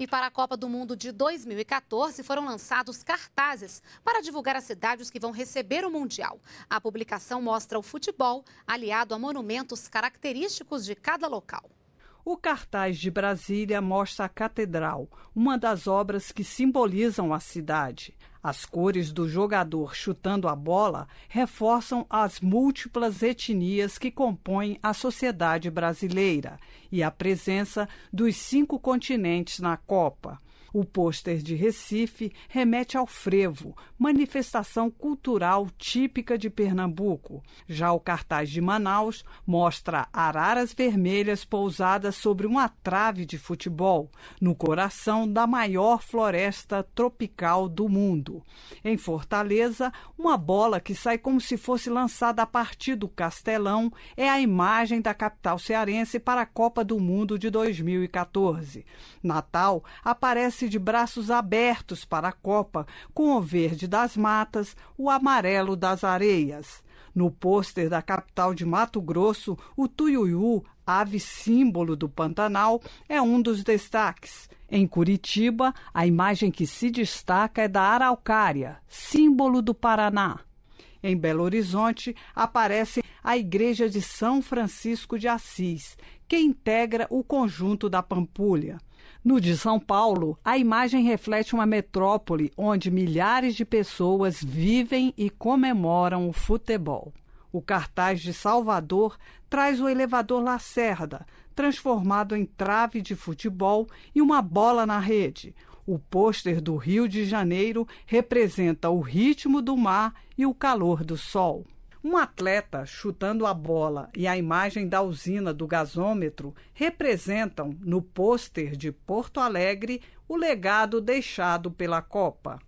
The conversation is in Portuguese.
E para a Copa do Mundo de 2014 foram lançados cartazes para divulgar as cidades que vão receber o Mundial. A publicação mostra o futebol aliado a monumentos característicos de cada local. O cartaz de Brasília mostra a Catedral, uma das obras que simbolizam a cidade. As cores do jogador chutando a bola reforçam as múltiplas etnias que compõem a sociedade brasileira e a presença dos cinco continentes na Copa. O pôster de Recife remete ao frevo, manifestação cultural típica de Pernambuco. Já o cartaz de Manaus mostra araras vermelhas pousadas sobre uma trave de futebol, no coração da maior floresta tropical do mundo. Em Fortaleza, uma bola que sai como se fosse lançada a partir do Castelão é a imagem da capital cearense para a Copa do Mundo de 2014. Natal aparece de braços abertos para a Copa, com o verde das matas, o amarelo das areias. No pôster da capital de Mato Grosso, o tuiuiú, ave símbolo do Pantanal, é um dos destaques. Em Curitiba, a imagem que se destaca é da araucária, símbolo do Paraná. Em Belo Horizonte, aparece a Igreja de São Francisco de Assis, que integra o conjunto da Pampulha. No de São Paulo, a imagem reflete uma metrópole onde milhares de pessoas vivem e comemoram o futebol. O cartaz de Salvador traz o elevador Lacerda, transformado em trave de futebol e uma bola na rede. O pôster do Rio de Janeiro representa o ritmo do mar e o calor do sol. Um atleta chutando a bola e a imagem da usina do gasômetro representam, no pôster de Porto Alegre, o legado deixado pela Copa.